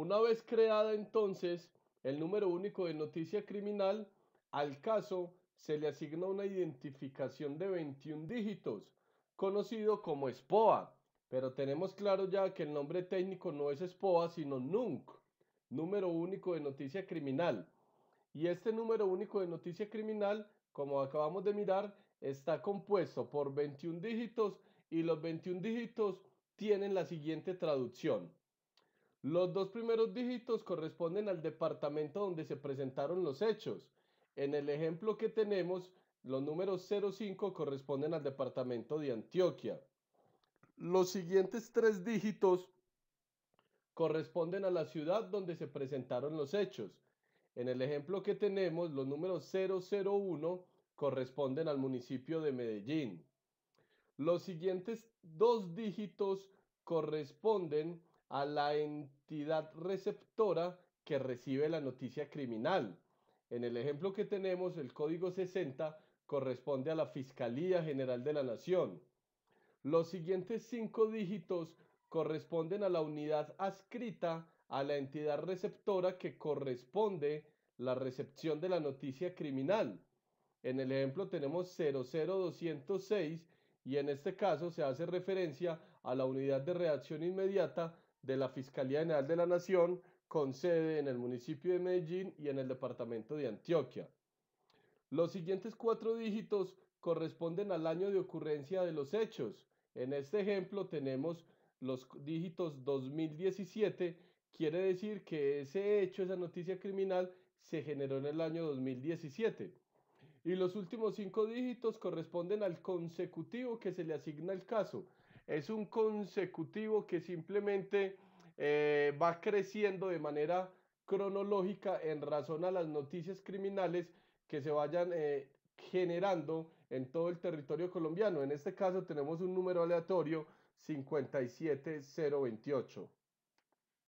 Una vez creada entonces el número único de noticia criminal, al caso se le asigna una identificación de 21 dígitos, conocido como SPOA, pero tenemos claro ya que el nombre técnico no es SPOA sino NUNC, número único de noticia criminal. Y este número único de noticia criminal, como acabamos de mirar, está compuesto por 21 dígitos y los 21 dígitos tienen la siguiente traducción. Los dos primeros dígitos corresponden al departamento donde se presentaron los hechos. En el ejemplo que tenemos, los números 05 corresponden al departamento de Antioquia. Los siguientes tres dígitos corresponden a la ciudad donde se presentaron los hechos. En el ejemplo que tenemos, los números 001 corresponden al municipio de Medellín. Los siguientes dos dígitos corresponden a la entidad receptora que recibe la noticia criminal. En el ejemplo que tenemos, el código 60 corresponde a la Fiscalía General de la Nación. Los siguientes cinco dígitos corresponden a la unidad adscrita a la entidad receptora que corresponde la recepción de la noticia criminal. En el ejemplo tenemos 00206 y en este caso se hace referencia a la unidad de reacción inmediata de la Fiscalía General de la Nación, con sede en el municipio de Medellín y en el departamento de Antioquia. Los siguientes cuatro dígitos corresponden al año de ocurrencia de los hechos. En este ejemplo tenemos los dígitos 2017, quiere decir que ese hecho, esa noticia criminal, se generó en el año 2017. Y los últimos cinco dígitos corresponden al consecutivo que se le asigna al caso, es un consecutivo que simplemente eh, va creciendo de manera cronológica en razón a las noticias criminales que se vayan eh, generando en todo el territorio colombiano. En este caso tenemos un número aleatorio 57028.